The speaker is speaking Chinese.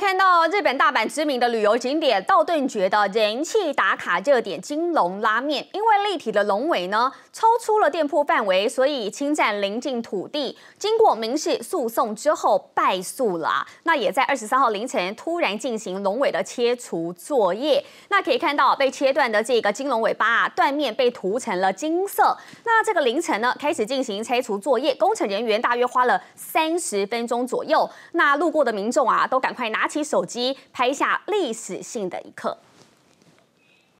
看到日本大阪知名的旅游景点道顿崛的人气打卡热点金龙拉面，因为立体的龙尾呢超出了店铺范围，所以侵占邻近土地。经过民事诉讼之后败诉了，那也在二十三号凌晨突然进行龙尾的切除作业。那可以看到被切断的这个金龙尾巴啊，断面被涂成了金色。那这个凌晨呢开始进行拆除作业，工程人员大约花了三十分钟左右。那路过的民众啊都赶快拿。拿起手机，拍下历史性的一刻。